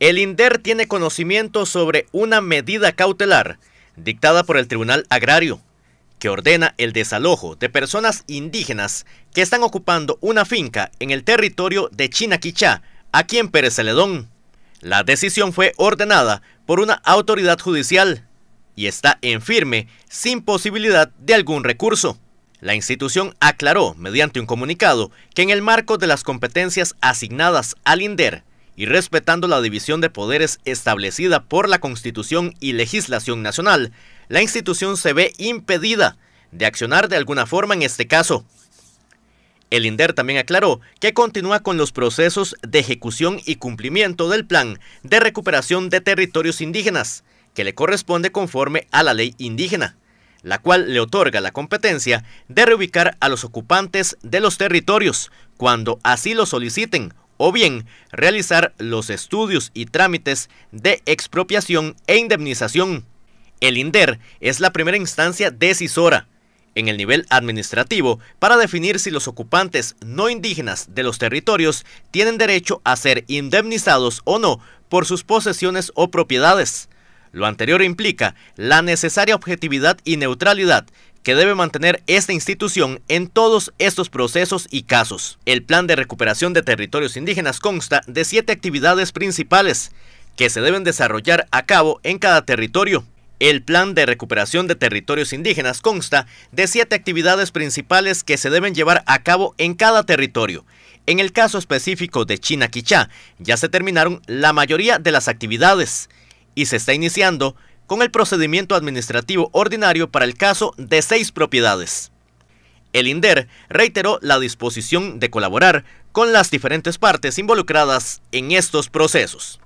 El INDER tiene conocimiento sobre una medida cautelar dictada por el Tribunal Agrario que ordena el desalojo de personas indígenas que están ocupando una finca en el territorio de Chinaquichá, aquí en Pérez Celedón. La decisión fue ordenada por una autoridad judicial y está en firme sin posibilidad de algún recurso. La institución aclaró mediante un comunicado que en el marco de las competencias asignadas al INDER y respetando la división de poderes establecida por la Constitución y legislación nacional, la institución se ve impedida de accionar de alguna forma en este caso. El INDER también aclaró que continúa con los procesos de ejecución y cumplimiento del plan de recuperación de territorios indígenas, que le corresponde conforme a la ley indígena, la cual le otorga la competencia de reubicar a los ocupantes de los territorios cuando así lo soliciten o bien realizar los estudios y trámites de expropiación e indemnización. El INDER es la primera instancia decisora en el nivel administrativo para definir si los ocupantes no indígenas de los territorios tienen derecho a ser indemnizados o no por sus posesiones o propiedades. Lo anterior implica la necesaria objetividad y neutralidad que debe mantener esta institución en todos estos procesos y casos. El Plan de Recuperación de Territorios Indígenas consta de siete actividades principales que se deben desarrollar a cabo en cada territorio. El Plan de Recuperación de Territorios Indígenas consta de siete actividades principales que se deben llevar a cabo en cada territorio. En el caso específico de China ya se terminaron la mayoría de las actividades y se está iniciando con el procedimiento administrativo ordinario para el caso de seis propiedades. El INDER reiteró la disposición de colaborar con las diferentes partes involucradas en estos procesos.